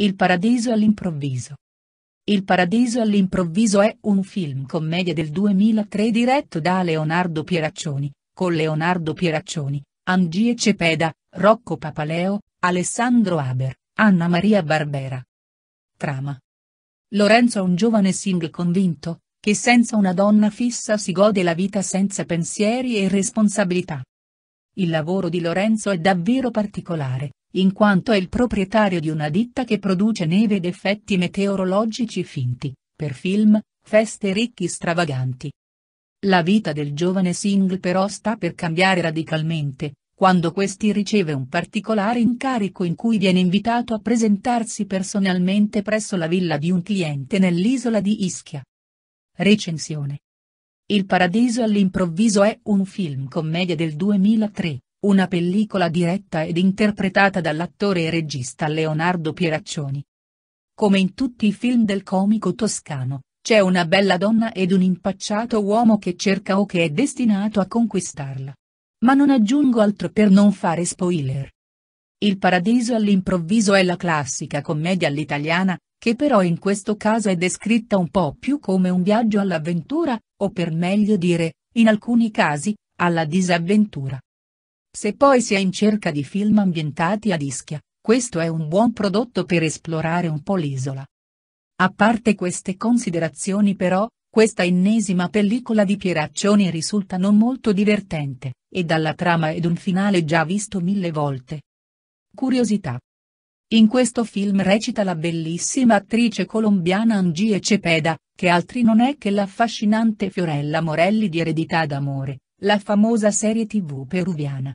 Il paradiso all'improvviso. Il paradiso all'improvviso è un film commedia del 2003 diretto da Leonardo Pieraccioni, con Leonardo Pieraccioni, Angie Cepeda, Rocco Papaleo, Alessandro Haber, Anna Maria Barbera. Trama. Lorenzo è un giovane single convinto, che senza una donna fissa si gode la vita senza pensieri e responsabilità. Il lavoro di Lorenzo è davvero particolare, in quanto è il proprietario di una ditta che produce neve ed effetti meteorologici finti, per film, feste ricchi stravaganti. La vita del giovane Singh però sta per cambiare radicalmente, quando questi riceve un particolare incarico in cui viene invitato a presentarsi personalmente presso la villa di un cliente nell'isola di Ischia. Recensione il Paradiso all'improvviso è un film commedia del 2003, una pellicola diretta ed interpretata dall'attore e regista Leonardo Pieraccioni. Come in tutti i film del comico toscano, c'è una bella donna ed un impacciato uomo che cerca o che è destinato a conquistarla. Ma non aggiungo altro per non fare spoiler. Il paradiso all'improvviso è la classica commedia all'italiana, che però in questo caso è descritta un po' più come un viaggio all'avventura, o per meglio dire, in alcuni casi, alla disavventura. Se poi si è in cerca di film ambientati ad Ischia, questo è un buon prodotto per esplorare un po' l'isola. A parte queste considerazioni però, questa ennesima pellicola di Pieraccioni risulta non molto divertente, e dalla trama ed un finale già visto mille volte. Curiosità. In questo film recita la bellissima attrice colombiana Angie Cepeda, che altri non è che l'affascinante Fiorella Morelli di Eredità d'amore, la famosa serie tv peruviana.